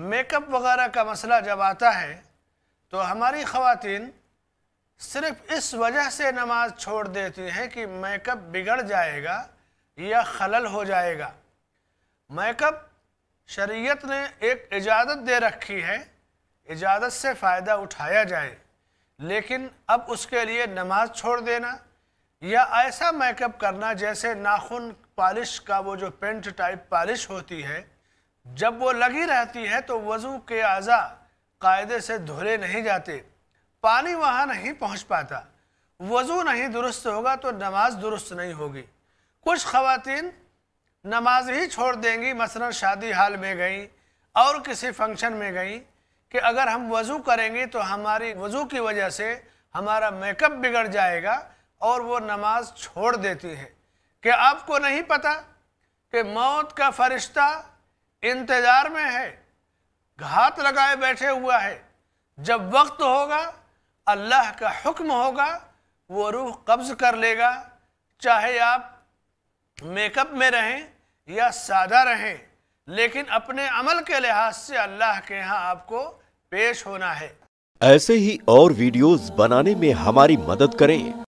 makeup वगैरह का मसला जब आता है तो हमारी खातन सिर्फ इस वजह से नमाज छोड़ देती हैं कि मेकअप बिगड़ जाएगा या खलल हो जाएगा मेकअप शरीयत ने एक इजाज़त दे रखी है इजाज़त से फ़ायदा उठाया जाए लेकिन अब उसके लिए नमाज छोड़ देना या ऐसा मेकअप करना जैसे नाखून पालिश का वो जो पेंट टाइप पालिश होती है जब वो लगी रहती है तो वज़ू के अज़ा कायदे से धुले नहीं जाते पानी वहाँ नहीं पहुँच पाता वज़ू नहीं दुरुस्त होगा तो नमाज दुरुस्त नहीं होगी कुछ खातन नमाज ही छोड़ देंगी मसलन शादी हाल में गई और किसी फंक्शन में गई कि अगर हम वज़ू करेंगे तो हमारी वज़ू की वजह से हमारा मेकअप बिगड़ जाएगा और वो नमाज छोड़ देती है कि आपको नहीं पता कि मौत का फरिश्ता इंतजार में है घात लगाए बैठे हुआ है जब वक्त होगा अल्लाह का हुक्म होगा वो रूह कब्ज़ कर लेगा चाहे आप मेकअप में रहें या सादा रहें लेकिन अपने अमल के लिहाज से अल्लाह के यहाँ आपको पेश होना है ऐसे ही और वीडियोस बनाने में हमारी मदद करें